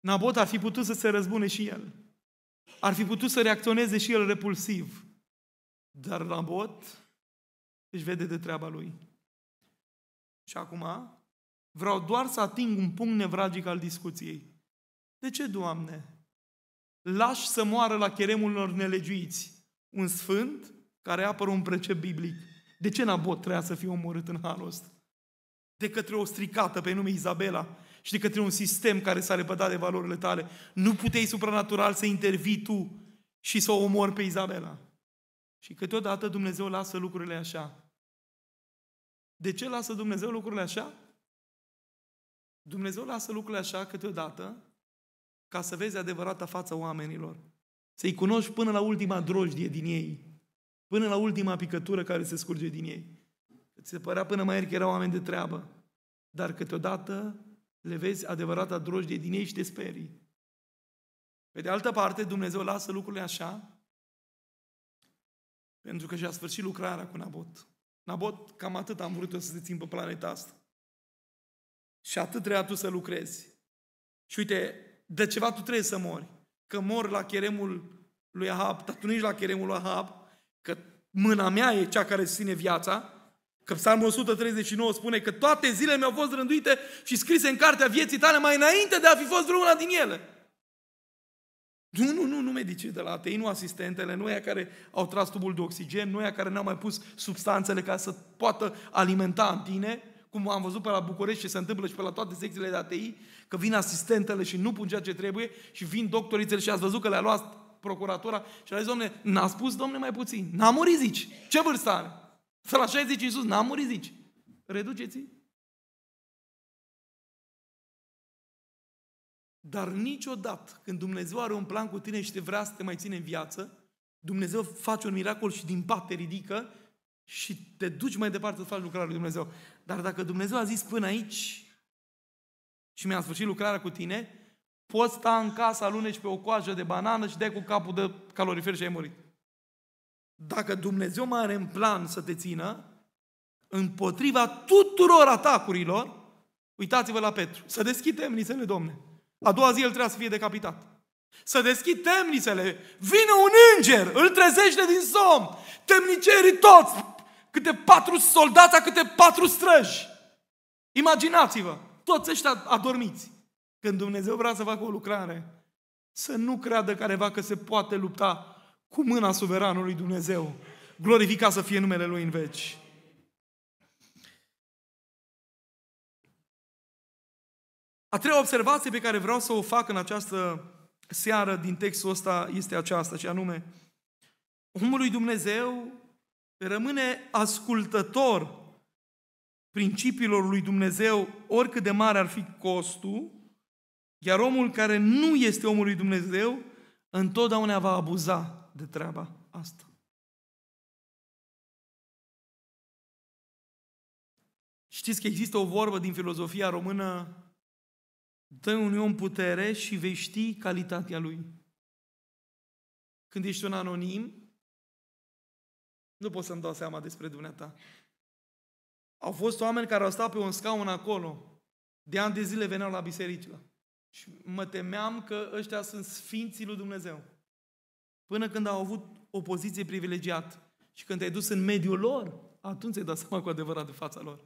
Nabot ar fi putut să se răzbune și el. Ar fi putut să reacționeze și el repulsiv. Dar Nabot își vede de treaba lui. Și acum vreau doar să ating un punct nevragic al discuției. De ce, Doamne, lași să moară la cheremul lor nelegiuiți un sfânt care apără un precept biblic? De ce Nabot trebuia să fie omorât în halul ăsta? De către o stricată pe nume Izabela și de către un sistem care s-a lepădat de valorile tale. Nu puteai supranatural să intervii tu și să o omori pe Izabela. Și câteodată Dumnezeu lasă lucrurile așa. De ce lasă Dumnezeu lucrurile așa? Dumnezeu lasă lucrurile așa câteodată ca să vezi adevărata fața oamenilor. Să-i cunoști până la ultima drojdie din ei. Până la ultima picătură care se scurge din ei. se părea până mai ieri că erau oameni de treabă. Dar câteodată le vezi adevărata drojdie din ei și te sperii. Pe de altă parte, Dumnezeu lasă lucrurile așa pentru că și-a sfârșit lucrarea cu Nabot. Nabot, cam atât am vrut eu să te țin pe planeta asta. Și atât trebuia tu să lucrezi. Și uite, de ceva tu trebuie să mori. Că mor la cheremul lui Ahab, dar tu nu ești la cheremul lui Ahab, că mâna mea e cea care ține viața, că Psalmul 139 spune că toate zilele mi-au fost rânduite și scrise în cartea vieții tale mai înainte de a fi fost vreuna din ele. Nu, nu, nu, nu medicii de la ATI, nu asistentele, nu aia care au tras tubul de oxigen, nu aia care n-au mai pus substanțele ca să poată alimenta în tine, cum am văzut pe la București și se întâmplă și pe la toate secțiile de ATI, că vin asistentele și nu pun ceea ce trebuie și vin doctorițele și ați văzut că le-a luat procuratura și a zis, domne, n-a spus, domne, mai puțin. N-a murit, zici. Ce vârstă are? Să la 60 în sus, n-a murit, zici. reduceți Dar niciodată, când Dumnezeu are un plan cu tine și te vrea să te mai ține în viață, Dumnezeu face un miracol și din pat te ridică și te duci mai departe să faci lucrarea lui Dumnezeu. Dar dacă Dumnezeu a zis până aici și mi-a sfârșit lucrarea cu tine, Poți sta în casă, aluneci pe o coajă de banană și dai cu capul de calorifer și ai murit. Dacă Dumnezeu mai are în plan să te țină, împotriva tuturor atacurilor, uitați-vă la Petru, să deschid temnițele, domne. A doua zi el trebuia să fie decapitat. Să deschid temnițele, vine un înger, îl trezește din somn, temnicerii toți, câte patru soldați, câte patru străji. Imaginați-vă, toți ăștia adormiți. Când Dumnezeu vrea să facă o lucrare, să nu creadă careva că se poate lupta cu mâna suveranului Dumnezeu. Glorifica să fie numele Lui în veci. A treia observație pe care vreau să o fac în această seară din textul ăsta este aceasta, și anume, lui Dumnezeu rămâne ascultător principiilor lui Dumnezeu, oricât de mare ar fi costul, iar omul care nu este omul lui Dumnezeu, întotdeauna va abuza de treaba asta. Știți că există o vorbă din filozofia română, dă unui om putere și vei ști calitatea lui. Când ești un anonim, nu poți să-mi dau seama despre dumneata. Au fost oameni care au stat pe un scaun acolo, de ani de zile veneau la biserică. Și mă temeam că ăștia sunt sfinții lui Dumnezeu. Până când au avut o poziție privilegiată și când te-ai dus în mediul lor, atunci ai dat seama cu adevărat de fața lor.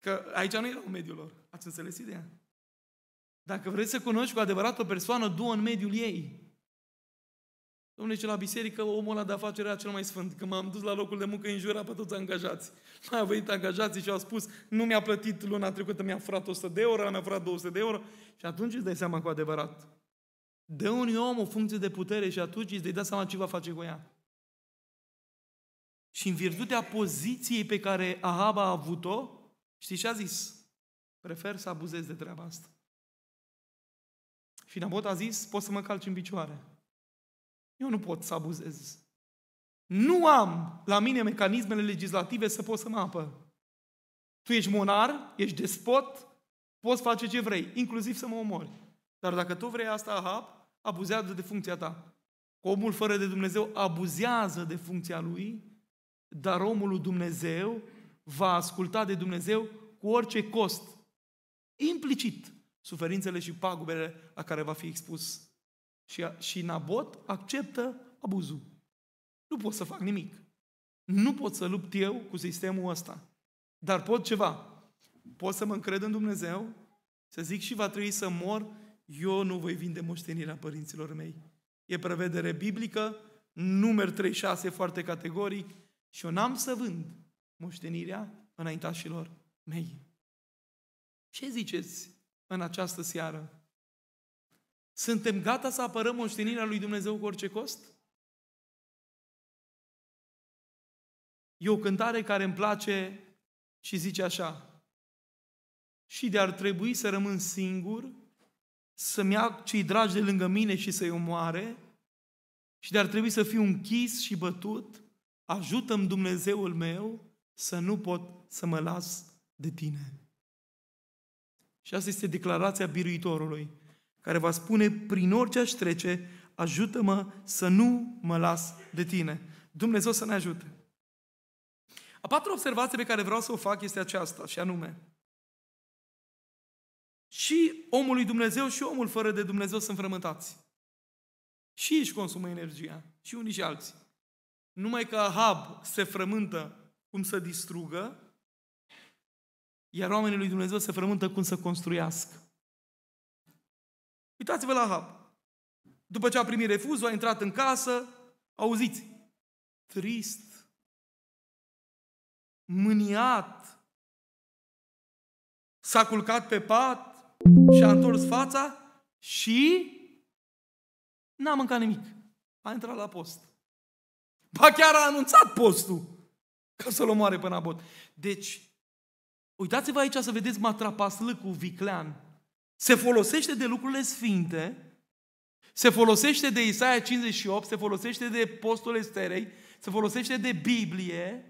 Că aici nu erau mediul lor. Ați înțeles ideea? Dacă vrei să cunoști cu adevărat o persoană, du în mediul ei. Domnule, și la biserică omul ăla de afaceri era cel mai sfânt, că m-am dus la locul de muncă înjura pe toți angajați. Mai au venit angajații și au spus, nu mi-a plătit luna trecută, mi-a furat 100 de euro, mi-a furat 200 de euro. Și atunci îți dai seama cu adevărat. Dă unui om o funcție de putere și atunci îți dai seama ce va face cu ea. Și în virtutea poziției pe care Ahab a avut-o, știi ce a zis? Prefer să abuzez de treaba asta. Și Nabot a zis, poți să mă calci în picioare. Eu nu pot să abuzez. Nu am la mine mecanismele legislative să pot să mă apăr. Tu ești monar, ești despot, poți face ce vrei, inclusiv să mă omori. Dar dacă tu vrei asta, Ahab, abuzează de funcția ta. Omul fără de Dumnezeu abuzează de funcția lui, dar omul lui Dumnezeu va asculta de Dumnezeu cu orice cost, implicit, suferințele și pagubele la care va fi expus și, și Nabot acceptă abuzul. Nu pot să fac nimic. Nu pot să lupt eu cu sistemul ăsta. Dar pot ceva. Pot să mă încred în Dumnezeu, să zic și va trebui să mor, eu nu voi vinde moștenirea părinților mei. E prevedere biblică, număr 36 foarte categoric, și eu n-am să vând moștenirea înaintașilor mei. Ce ziceți în această seară? Suntem gata să apărăm moștenirea lui Dumnezeu cu orice cost? E o cântare care îmi place și zice așa. Și de-ar trebui să rămân singur, să-mi ia cei dragi de lângă mine și să-i omoare, și de-ar trebui să fiu închis și bătut, ajută-mi Dumnezeul meu să nu pot să mă las de tine. Și asta este declarația biruitorului care va spune prin orice aș trece, ajută-mă să nu mă las de tine. Dumnezeu să ne ajute. A patra observație pe care vreau să o fac este aceasta, și anume, și omul lui Dumnezeu și omul fără de Dumnezeu sunt frământați. Și își consumă energia, și unii și alții. Numai că Ahab se frământă cum să distrugă, iar oamenii lui Dumnezeu se frământă cum să construiască. Uitați-vă la Ahab. După ce a primit refuzul, a intrat în casă, auziți, trist, mâniat, s-a culcat pe pat și a întors fața și n-a mâncat nimic. A intrat la post. Ba chiar a anunțat postul ca să-l omoare pe Nabot. Deci, uitați-vă aici să vedeți cu viclean se folosește de lucrurile sfinte, se folosește de Isaia 58, se folosește de postul Esterei, se folosește de Biblie.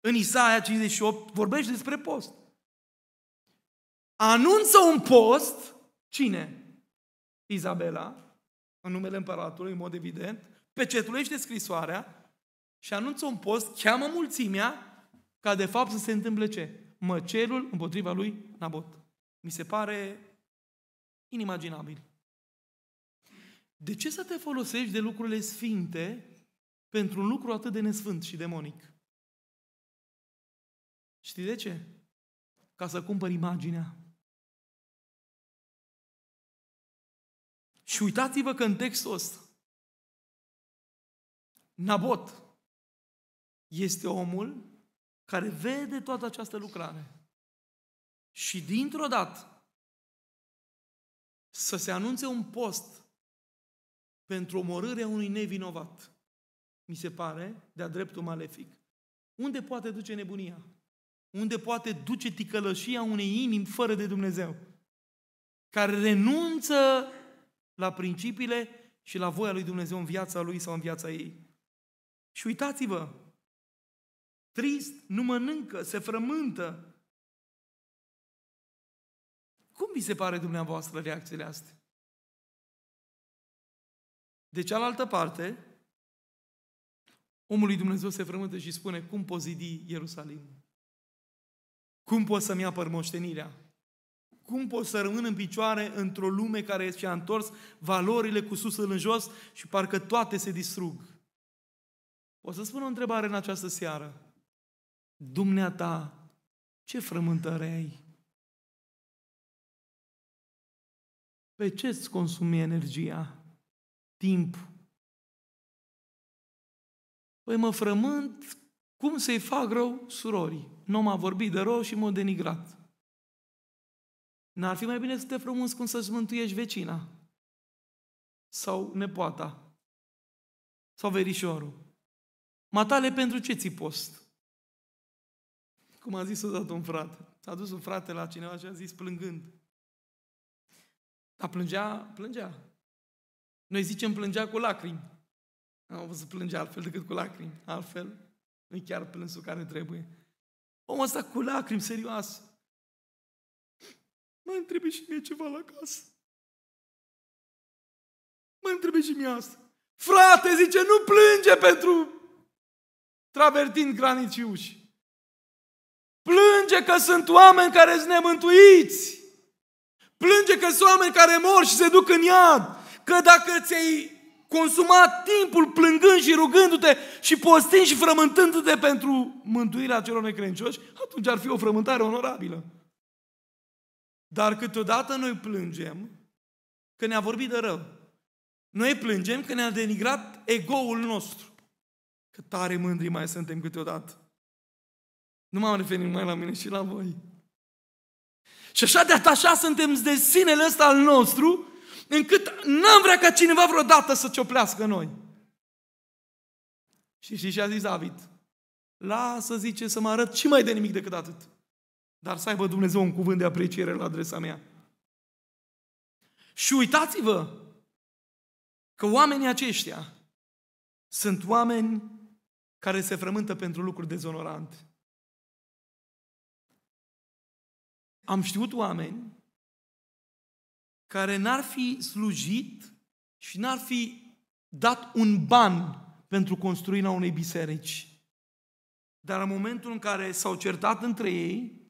În Isaia 58 vorbește despre post. Anunță un post, cine? Izabela, în numele împăratului, în mod evident, pecetulește scrisoarea și anunță un post, cheamă mulțimea, ca de fapt să se întâmple ce? Măcelul împotriva lui Nabot mi se pare inimaginabil. De ce să te folosești de lucrurile sfinte pentru un lucru atât de nesfânt și demonic? Știi de ce? Ca să cumpăr imaginea. Și uitați-vă că în textul ăsta Nabot este omul care vede toată această lucrare și dintr-o dată să se anunțe un post pentru omorârea unui nevinovat, mi se pare, de-a dreptul malefic. Unde poate duce nebunia? Unde poate duce ticălășia unei inimi fără de Dumnezeu? Care renunță la principiile și la voia lui Dumnezeu în viața lui sau în viața ei. Și uitați-vă, trist, nu mănâncă, se frământă, cum vi se pare dumneavoastră reacțiile astea? De cealaltă parte, omul lui Dumnezeu se frământă și spune, cum poți zidi Ierusalim? Cum poți să-mi apăr moștenirea? Cum poți să rămân în picioare într-o lume care și-a întors valorile cu susul în jos și parcă toate se distrug? O să spun o întrebare în această seară. Dumneata, ce frământări ai? Pe ce îți consumi energia? Timp. Păi mă frământ, cum să-i fac rău surorii? Nu m-a vorbit de rău și m-a denigrat. N-ar fi mai bine să te frămânți cum să-ți mântuiești vecina sau nepoata sau verișorul. Matale, pentru ce ți post? Cum a zis odată un frate. S-a dus un frate la cineva și a zis plângând. A plângea, plângea. Noi zicem plângea cu lacrimi. Am văzut plânge altfel decât cu lacrimi. Altfel, nu chiar plânsul care trebuie. Omul ăsta cu lacrimi, serios. Mă întrebi și mie ceva la casă. Mă întrebi și mie asta. Frate, zice, nu plânge pentru travertin graniți Plânge că sunt oameni care sunt nemântuiți. Plânge că sunt oameni care mor și se duc în iad. Că dacă ți-ai consumat timpul plângând și rugându-te și postind și frământându-te pentru mântuirea celor necrencioși, atunci ar fi o frământare onorabilă. Dar câteodată noi plângem că ne-a vorbit de rău. Noi plângem că ne-a denigrat egoul nostru. Că tare mândri mai suntem câteodată. Nu m-am referit numai la mine și la voi. Și așa de atașați suntem de sinele ăsta al nostru, încât n-am vrea ca cineva vreodată să cioplească noi. Și și a zis David? Lasă, zice, să mă arăt și mai de nimic decât atât. Dar să aibă Dumnezeu un cuvânt de apreciere la adresa mea. Și uitați-vă că oamenii aceștia sunt oameni care se frământă pentru lucruri dezonorante. am știut oameni care n-ar fi slujit și n-ar fi dat un ban pentru construirea unei biserici. Dar în momentul în care s-au certat între ei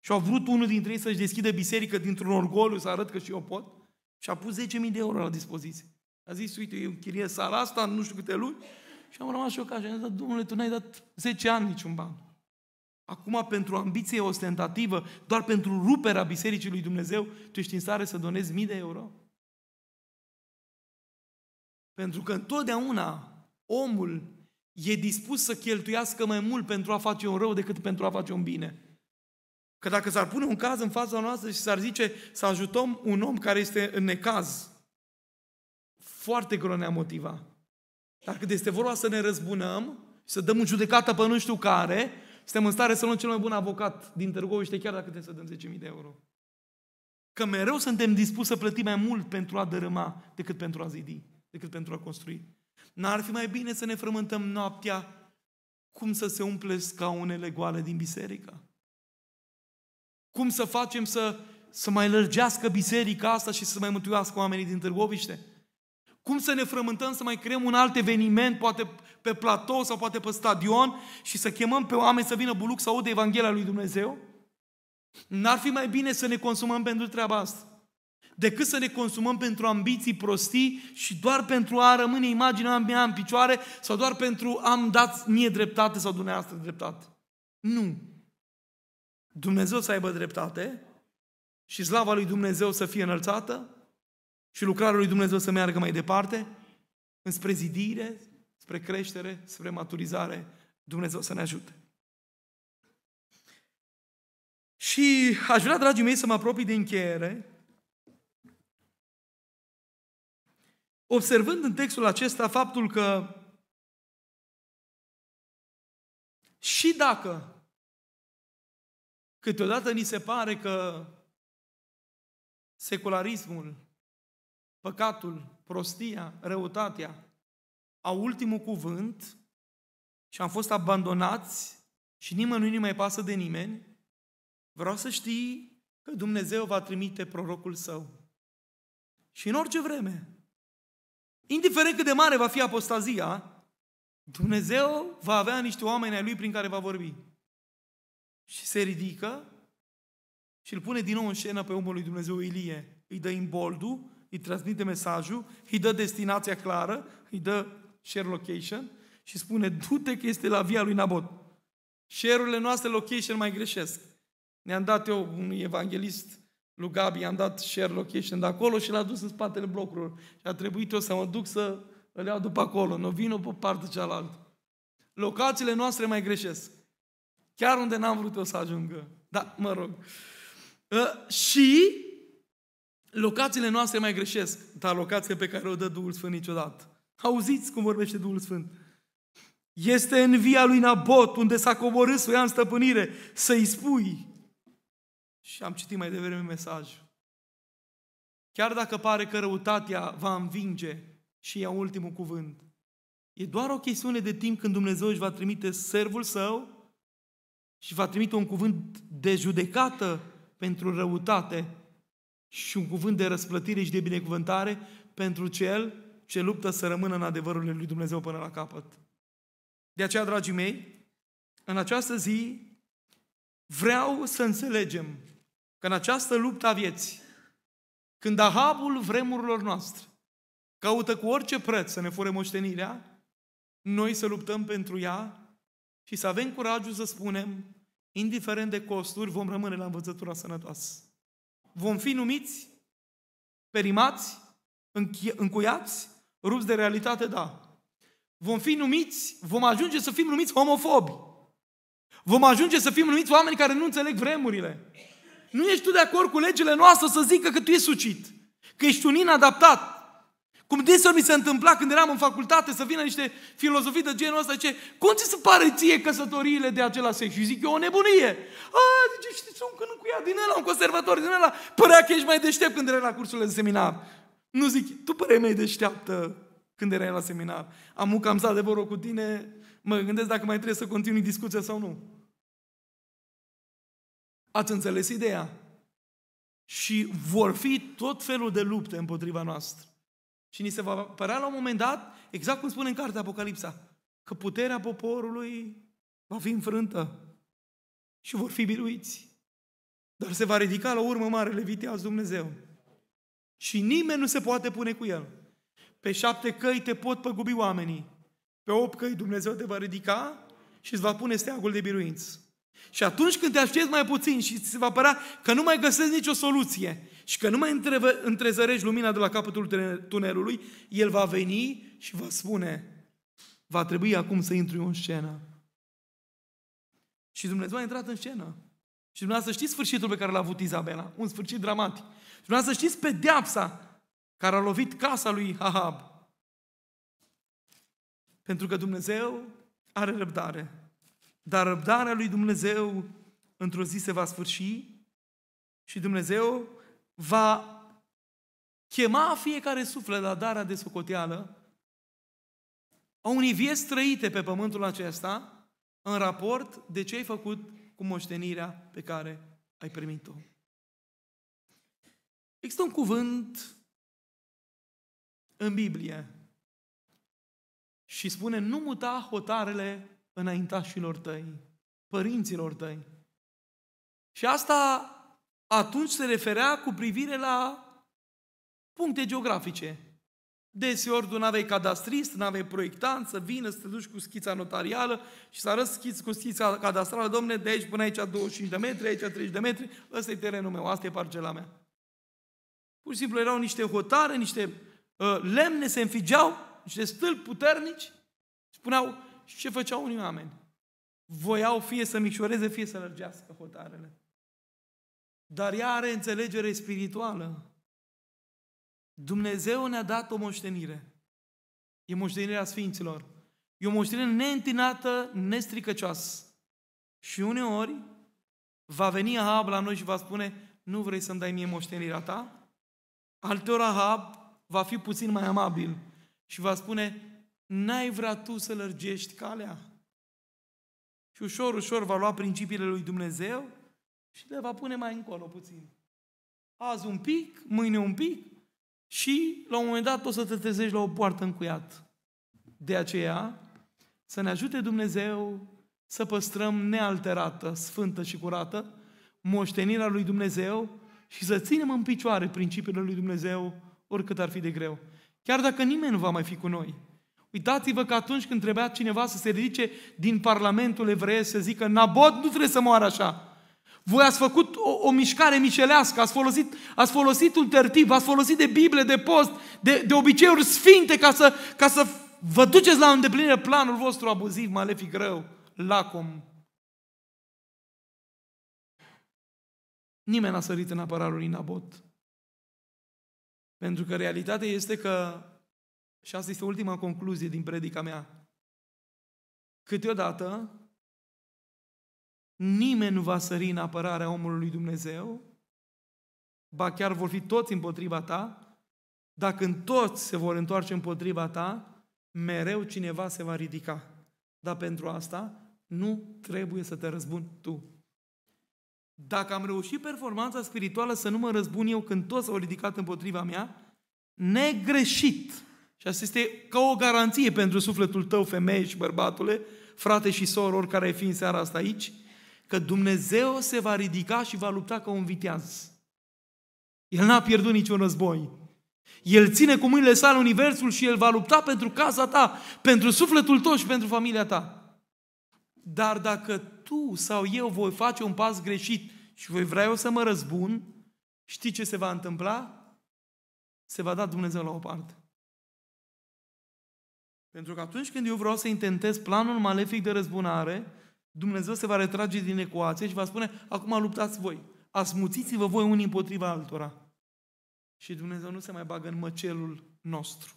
și au vrut unul dintre ei să-și deschidă biserică dintr-un orgoliu, să arăt că și eu pot, și a pus 10.000 de euro la dispoziție. A zis, uite, eu închiriez sala asta, nu știu câte luni, și am rămas șocat și am Dar domnule, tu n-ai dat 10 ani niciun ban. Acum, pentru ambiție ostentativă, doar pentru ruperea Bisericii lui Dumnezeu, tu ești în stare să donezi mii de euro? Pentru că întotdeauna omul e dispus să cheltuiască mai mult pentru a face un rău decât pentru a face un bine. Că dacă s-ar pune un caz în fața noastră și s-ar zice să ajutăm un om care este în necaz, foarte greu ne motiva. Dar când este vorba să ne răzbunăm, să dăm o judecată pe nu știu care, suntem în stare să luăm cel mai bun avocat din Târgoviște, chiar dacă trebuie să dăm 10.000 de euro. Că mereu suntem dispuși să plătim mai mult pentru a dărâma decât pentru a zidi, decât pentru a construi. N-ar fi mai bine să ne frământăm noaptea cum să se umple scaunele goale din biserică? Cum să facem să, să mai lărgească biserica asta și să mai mântuiască oamenii din Târgoviște? Cum să ne frământăm să mai creăm un alt eveniment, poate pe platou sau poate pe stadion și să chemăm pe oameni să vină buluc să audă Evanghelia lui Dumnezeu? N-ar fi mai bine să ne consumăm pentru treaba asta decât să ne consumăm pentru ambiții prostii și doar pentru a rămâne imaginea mea în picioare sau doar pentru am dat mie dreptate sau dumneavoastră dreptate. Nu. Dumnezeu să aibă dreptate și slava lui Dumnezeu să fie înălțată și lucrarea lui Dumnezeu să meargă mai departe, înspre zidire, spre creștere, spre maturizare, Dumnezeu să ne ajute. Și aș vrea, dragii mei, să mă apropii de încheiere, observând în textul acesta faptul că și dacă câteodată ni se pare că secularismul păcatul, prostia, răutatea au ultimul cuvânt și am fost abandonați și nimănui nu mai pasă de nimeni, vreau să știi că Dumnezeu va trimite prorocul său. Și în orice vreme, indiferent cât de mare va fi apostazia, Dumnezeu va avea niște oameni ai Lui prin care va vorbi. Și se ridică și îl pune din nou în scenă pe omul lui Dumnezeu Ilie. Îi dă imboldul îi transmite mesajul, îi dă destinația clară, îi dă share location și spune, du-te că este la via lui Nabot. Share-urile noastre location mai greșesc. Ne-am dat eu un evanghelist lui Gabi, i-am dat share location de acolo și l-a dus în spatele blocurilor. Și a trebuit eu să mă duc să îl iau după acolo, nu vină pe partea cealaltă. Locațiile noastre mai greșesc. Chiar unde n-am vrut eu să ajungă. Da, mă rog. Uh, și Locațiile noastre mai greșesc, dar locația pe care o dă Duhul Sfânt niciodată. Auziți cum vorbește Duhul Sfânt. Este în via lui Nabot, unde s-a coborât să ia în stăpânire, să-i spui. Și am citit mai devreme mesajul. Chiar dacă pare că răutatea va învinge și ia ultimul cuvânt, e doar o chestiune de timp când Dumnezeu își va trimite servul său și va trimite un cuvânt de judecată pentru răutate și un cuvânt de răsplătire și de binecuvântare pentru cel ce luptă să rămână în adevărul lui Dumnezeu până la capăt. De aceea, dragii mei, în această zi vreau să înțelegem că în această luptă a vieții, când ahabul vremurilor noastre caută cu orice preț să ne fure moștenirea, noi să luptăm pentru ea și să avem curajul să spunem, indiferent de costuri, vom rămâne la învățătura sănătoasă vom fi numiți perimați, încuiați, rupți de realitate, da. Vom fi numiți, vom ajunge să fim numiți homofobi. Vom ajunge să fim numiți oameni care nu înțeleg vremurile. Nu ești tu de acord cu legile noastre să zică că tu ești sucit, că ești un inadaptat, cum deseori mi se întâmpla când eram în facultate să vină niște filozofii de genul ăsta, ce cum ți se pare ție căsătoriile de acela sex? Și zic, e o nebunie. A, zice, știți, sunt când cu ea din ăla, un conservator din ăla, părea că ești mai deștept când erai la cursurile de seminar. Nu zic, tu părerea mai deșteaptă când erai la seminar. Am cam să vorbă cu tine, mă gândesc dacă mai trebuie să continui discuția sau nu. Ați înțeles ideea? Și vor fi tot felul de lupte împotriva noastră. Și ni se va părea la un moment dat, exact cum spune în cartea Apocalipsa, că puterea poporului va fi înfrântă și vor fi biruiți. Dar se va ridica la urmă mare levitea Dumnezeu. Și nimeni nu se poate pune cu el. Pe șapte căi te pot păgubi oamenii. Pe opt căi Dumnezeu te va ridica și îți va pune steagul de biruință. Și atunci când te aștepți mai puțin și ți se va părea că nu mai găsești nicio soluție, și că nu mai întrezărești lumina de la capătul tunelului, El va veni și va spune, va trebui acum să intri în scenă. Și Dumnezeu a intrat în scenă. Și dumneavoastră știți sfârșitul pe care l-a avut Izabela, un sfârșit dramatic. Și dumneavoastră știți pedeapsa care a lovit casa lui Ahab. Pentru că Dumnezeu are răbdare. Dar răbdarea lui Dumnezeu într-o zi se va sfârși și Dumnezeu va chema fiecare suflet la darea de socoteală a unii vieți trăite pe pământul acesta în raport de ce ai făcut cu moștenirea pe care ai primit-o. Există un cuvânt în Biblie și spune nu muta hotarele înaintașilor tăi, părinților tăi. Și asta atunci se referea cu privire la puncte geografice. Deseori tu n-aveai cadastrist, n-aveai proiectant, să vină să te duci cu schița notarială și să arăți schiț cu schița cadastrală, domne, de aici până aici 25 de metri, aici 30 de metri, ăsta e terenul meu, asta e parcela mea. Pur și simplu erau niște hotare, niște uh, lemne, se înfigeau, niște stâlpi puternici, spuneau, și ce făceau unii oameni? Voiau fie să micșoreze, fie să lărgească hotarele dar ea are înțelegere spirituală. Dumnezeu ne-a dat o moștenire. E moștenirea Sfinților. E o moștenire neîntinată, nestricăcioasă. Și uneori va veni Ahab la noi și va spune nu vrei să-mi dai mie moștenirea ta? Alteori Ahab va fi puțin mai amabil și va spune n-ai vrea tu să lărgești calea? Și ușor, ușor va lua principiile lui Dumnezeu și le va pune mai încolo puțin. Azi un pic, mâine un pic și la un moment dat o să te trezești la o poartă încuiat. De aceea, să ne ajute Dumnezeu să păstrăm nealterată, sfântă și curată moștenirea lui Dumnezeu și să ținem în picioare principiile lui Dumnezeu oricât ar fi de greu. Chiar dacă nimeni nu va mai fi cu noi. Uitați-vă că atunci când trebuia cineva să se ridice din Parlamentul Evreiesc să zică Nabot nu trebuie să moară așa. Voi ați făcut o, o mișcare micelească, ați folosit, ați folosit un tertip, ați folosit de Biblie, de post, de, de obiceiuri sfinte ca să, ca să vă duceți la îndeplinire planul vostru abuziv, malefic, rău, lacom. Nimeni n-a sărit în apărarul lui Nabot. Pentru că realitatea este că, și asta este ultima concluzie din predica mea, câteodată Nimeni nu va sări în apărarea omului Dumnezeu, ba chiar vor fi toți împotriva ta, dacă în toți se vor întoarce împotriva ta, mereu cineva se va ridica. Dar pentru asta nu trebuie să te răzbun tu. Dacă am reușit performanța spirituală să nu mă răzbun eu când toți s-au ridicat împotriva mea, negreșit. Și asta este ca o garanție pentru sufletul tău, femeie și bărbatule, frate și soror care ai fi în seara asta aici, că Dumnezeu se va ridica și va lupta ca un viteaz. El n-a pierdut niciun război. El ține cu mâinile sale universul și el va lupta pentru casa ta, pentru sufletul tău și pentru familia ta. Dar dacă tu sau eu voi face un pas greșit și voi vrea eu să mă răzbun, știi ce se va întâmpla? Se va da Dumnezeu la o parte. Pentru că atunci când eu vreau să intentez planul malefic de răzbunare, Dumnezeu se va retrage din ecuație și va spune, acum luptați voi, asmuțiți-vă voi unii împotriva altora. Și Dumnezeu nu se mai bagă în măcelul nostru.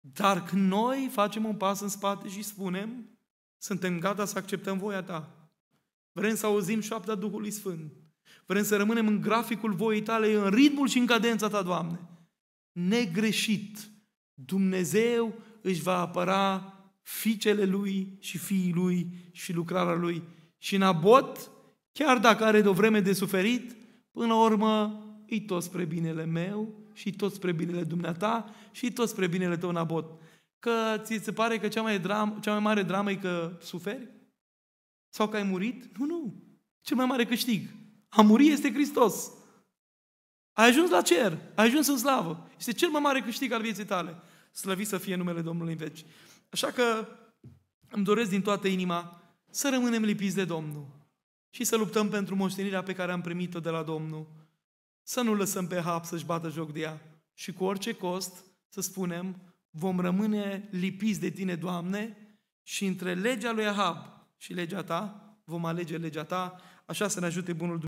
Dar când noi facem un pas în spate și spunem, suntem gata să acceptăm voia ta. Vrem să auzim șoapta Duhului Sfânt. Vrem să rămânem în graficul voii tale, în ritmul și în cadența ta, Doamne. Negreșit, Dumnezeu își va apăra fiicele lui și fiii lui și lucrarea lui. Și Nabot, chiar dacă are de o vreme de suferit, până la urmă, e tot spre binele meu și tot spre binele dumneata și tot spre binele tău, Nabot. Că ți se pare că cea mai, dram, cea mai mare dramă e că suferi? Sau că ai murit? Nu, nu. Cel mai mare câștig. A muri este Hristos. Ai ajuns la cer, ai ajuns în slavă. Este cel mai mare câștig al vieții tale. Slăvit să fie numele Domnului în veci. Așa că îmi doresc din toată inima să rămânem lipiți de Domnul și să luptăm pentru moștenirea pe care am primit-o de la Domnul. Să nu lăsăm pe hap să-și bată joc de ea și cu orice cost să spunem vom rămâne lipiți de Tine, Doamne, și între legea lui Ahab și legea Ta vom alege legea Ta, așa să ne ajute Bunul Dumnezeu.